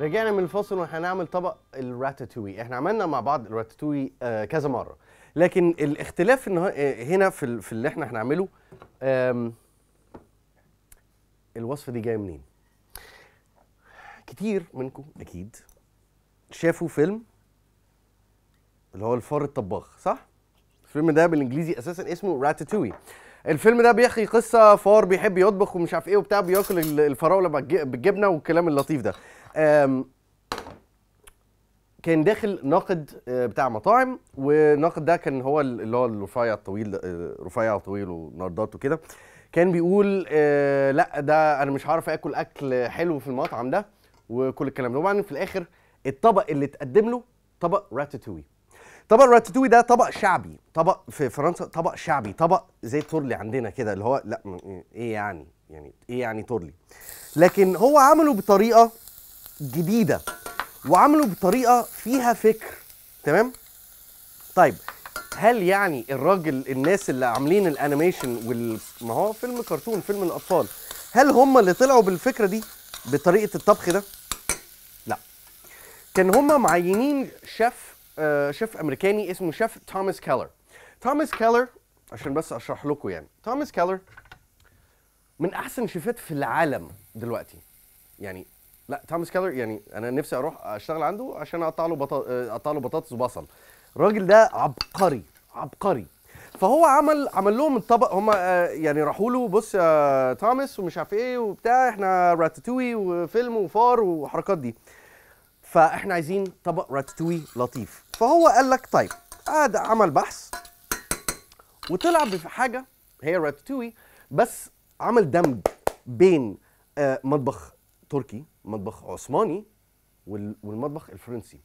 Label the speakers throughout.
Speaker 1: رجعنا من الفاصل وهنعمل طبق الراتاتوي احنا عملنا مع بعض الراتاتوي آه، كذا مره لكن الاختلاف آه، هنا في, في اللي احنا هنعمله الوصفه دي جايه منين كتير منكم اكيد شافوا فيلم اللي هو الفار الطباخ صح الفيلم ده بالانجليزي اساسا اسمه راتاتوي الفيلم ده بيحكي قصه فار بيحب يطبخ ومش عارف ايه وبتاع بياكل الفراوله بالجبنه والكلام اللطيف ده كان داخل ناقد آه، بتاع مطاعم والناقد ده كان هو اللي هو الرفيع الطويل آه، رفيع طويل ونردات وكده كان بيقول آه، لا ده انا مش هعرف اكل اكل حلو في المطعم ده وكل الكلام ده وبعدين في الاخر الطبق اللي اتقدم له طبق راتاتوي طبق راتاتوي ده طبق شعبي طبق في فرنسا طبق شعبي طبق زي التورلي عندنا كده اللي هو لا ايه يعني يعني ايه يعني تورلي لكن هو عمله بطريقه جديده وعملوا بطريقه فيها فكر تمام طيب هل يعني الراجل الناس اللي عاملين الانيميشن وال ما هو فيلم كرتون فيلم الاطفال هل هم اللي طلعوا بالفكره دي بطريقه الطبخ ده لا كان هم معينين شيف آه شيف امريكاني اسمه شيف توماس كيلر توماس كيلر عشان بس اشرح لكم يعني توماس كيلر من احسن شيفات في العالم دلوقتي يعني لا توماس كالر يعني انا نفسي اروح اشتغل عنده عشان اقطع له بطا... اقطع له بطاطس وبصل الراجل ده عبقري عبقري فهو عمل عمل لهم الطبق هم آه، يعني راحوا له بص يا توماس ومش عارف ايه وبتاع احنا راتاتوي وفيلم وفار وحركات دي فاحنا عايزين طبق راتاتوي لطيف فهو قال لك طيب قعد عمل بحث وطلع بحاجه هي راتاتوي بس عمل دمج بين آه، مطبخ تركي مطبخ عثماني والمطبخ الفرنسي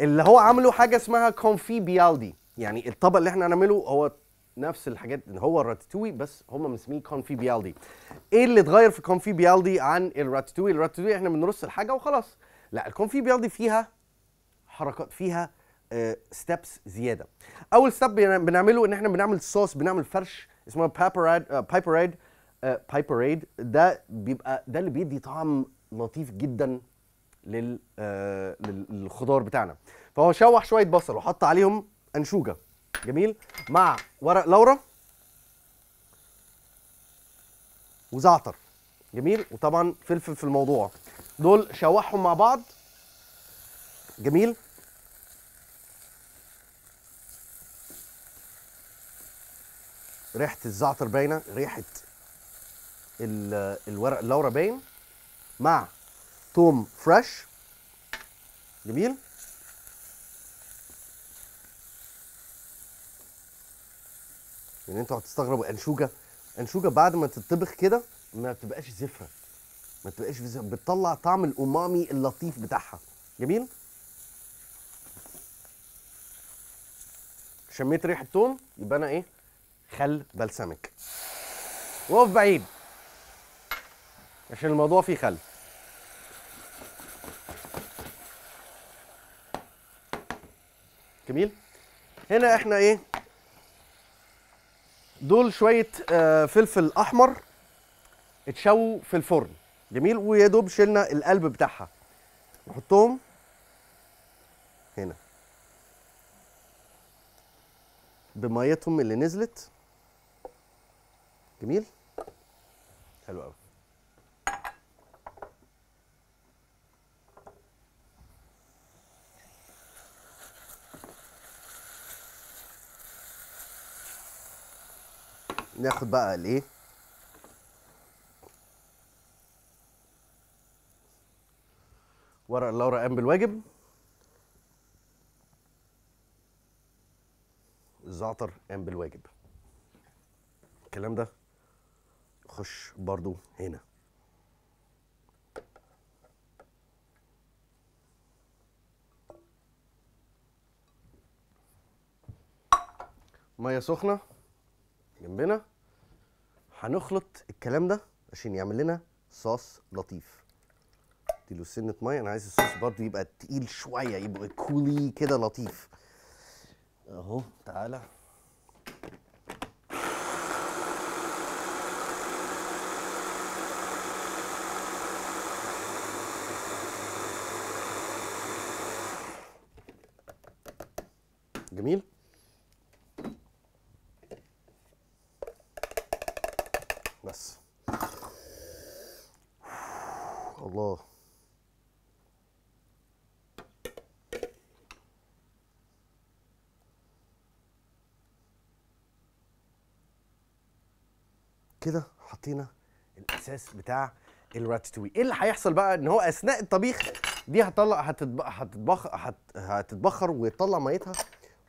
Speaker 1: اللي هو عمله حاجه اسمها كونفي بيالدي يعني الطبق اللي احنا هنعمله هو نفس الحاجات هو الراتاتوي بس هم مسميه كونفي بيالدي ايه اللي اتغير في كونفي بيالدي عن الراتاتوي الراتاتوي احنا بنرص الحاجه وخلاص لا الكونفي بيالدي فيها حركات فيها ستيبس آه، زياده اول ستيب بنعمله ان احنا بنعمل صوص بنعمل فرش اسمه بابراد بايبريد بايبريد ده بيبقى ده اللي بيدي طعم لطيف جدا آه، للخضار بتاعنا فهو شوح شويه بصل وحط عليهم انشوجه جميل مع ورق لورا وزعتر جميل وطبعا فلفل في الموضوع دول شوحهم مع بعض جميل ريحه الزعتر باينه ريحه الورق اللورا باين مع توم فريش جميل يعني انتوا هتستغربوا انشوجه انشوجه بعد ما تطبخ كده ما بتبقاش زفره ما بتبقاش زفرة. بتطلع طعم الامامي اللطيف بتاعها جميل شميت ريحه توم يبقى انا ايه خل بلسمك وقف بعيد عشان الموضوع فيه خل جميل هنا احنا ايه دول شويه آه فلفل احمر اتشووا في الفرن جميل ويا دوب شلنا القلب بتاعها نحطهم هنا بميتهم اللي نزلت جميل حلو قوي ناخد بقى الايه ورق اللورا قام بالواجب الزعتر قام بالواجب الكلام ده خش برضو هنا ميه سخنه جنبنا هنخلط الكلام ده عشان يعمل لنا صوص لطيف اديله سنه ميه انا عايز الصوص برضو يبقى تقيل شويه يبقى كولي كده لطيف اهو تعالى جميل كده حطينا الاساس بتاع الراتاتوي ايه اللي هيحصل بقى ان هو اثناء الطبيخ دي هتطلع هتطبخ هتتبخر وتطلع ميتها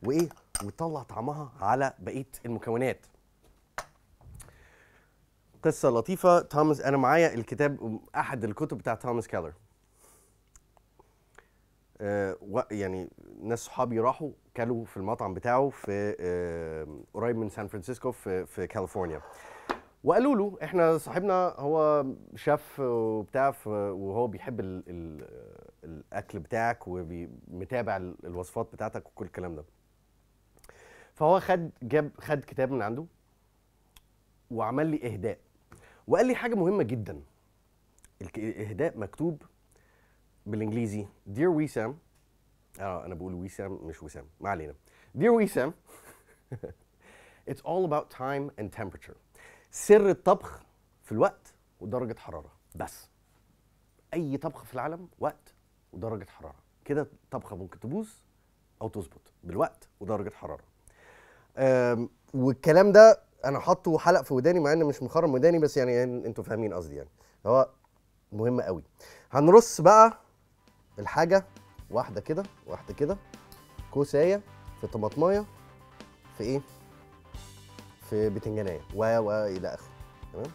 Speaker 1: وايه وتطلع طعمها على بقيه المكونات قصه لطيفه توماس انا معايا الكتاب احد الكتب بتاع توماس كيلر آه يعني ناس صحابي راحوا كلوا في المطعم بتاعه في آه قريب من سان فرانسيسكو في في كاليفورنيا وقالوا له احنا صاحبنا هو شاف وبتاع وهو بيحب الـ الـ الاكل بتاعك ومتابع الوصفات بتاعتك وكل الكلام ده فهو خد جاب خد كتاب من عنده وعمل لي اهداء وقال لي حاجه مهمه جدا الاهداء مكتوب بالانجليزي دير وسام اه انا بقول وسام مش وسام ما علينا دير وسام it's all about time and temperature سر الطبخ في الوقت ودرجه حراره بس اي طبخ في العالم وقت ودرجه حراره كده طبخة ممكن تبوظ او تظبط بالوقت ودرجه حراره والكلام ده انا حاطه حلق في وداني مع ان مش مخرم وداني بس يعني انتوا فاهمين قصدي يعني هو مهم قوي هنرص بقى الحاجه واحده كده واحده كده كوسايه في طماطمايه في ايه في بتنجانيه و و الى اخره تمام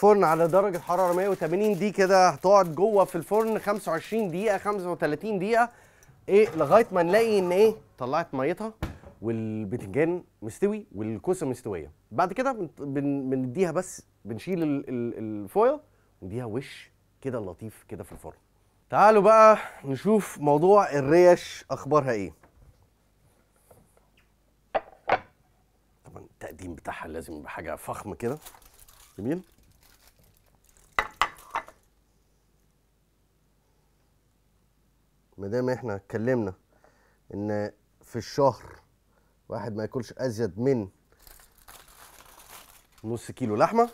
Speaker 1: فرن على درجه حراره 180 دي كده هتقعد جوه في الفرن 25 دقيقه 35 دقيقه ايه لغايه ما نلاقي ان ايه طلعت ميتها والبتنجان مستوي والكوسه مستويه بعد كده بنديها بس بنشيل الفويل ونديها وش كده لطيف كده في الفرن تعالوا بقى نشوف موضوع الريش اخبارها ايه طبعا التقديم بتاعها لازم يبقى حاجه فخمه كده جميل ما دام احنا اتكلمنا ان في الشهر واحد ما ياكلش ازيد من نص كيلو لحمه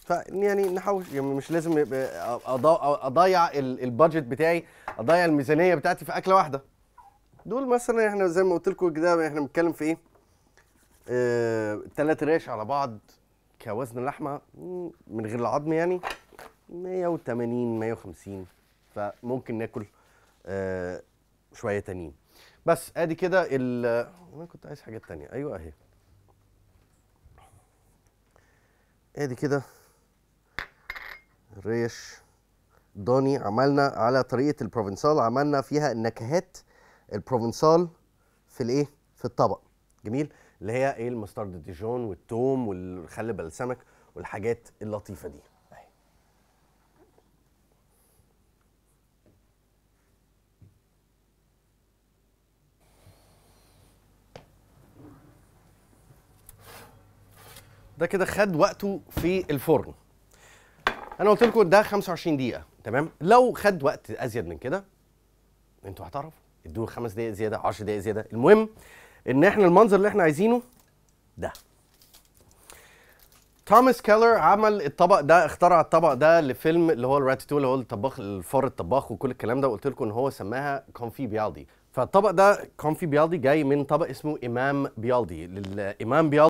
Speaker 1: ف يعني نحوش يعني مش لازم اضيع البادجت بتاعي اضيع الميزانيه بتاعتي في اكله واحده دول مثلا احنا زي ما قلت لكم كده احنا بنتكلم في ايه ثلاث آه، ريش على بعض كوزن لحمه من غير العظم يعني 180 150 فممكن ناكل آه، شويه تانيين بس ادي كده ال انا كنت عايز حاجات تانية ايوه اهي ادي كده الريش ضاني عملنا على طريقه البروفنسال عملنا فيها النكهات البروفنسال في الايه في الطبق جميل اللي هي ايه المسترد ديجون والثوم والخل بلسمك والحاجات اللطيفه دي ده كده خد وقته في الفرن انا قلت لكم ده 25 دقيقه تمام لو خد وقت ازيد من كده انتوا هتعرفوا ادوه خمس دقائق زياده 10 دقائق زياده المهم ان احنا المنظر اللي احنا عايزينه ده توماس كيلر عمل الطبق ده اخترع الطبق ده لفيلم اللي هو الراتاتو اللي هو الطباخ الفار الطباخ وكل الكلام ده وقلت لكم ان هو سماها كونفي بيالدي فالطبق ده كونفي بيالدي جاي من طبق اسمه امام بيالدي الامام بيالدي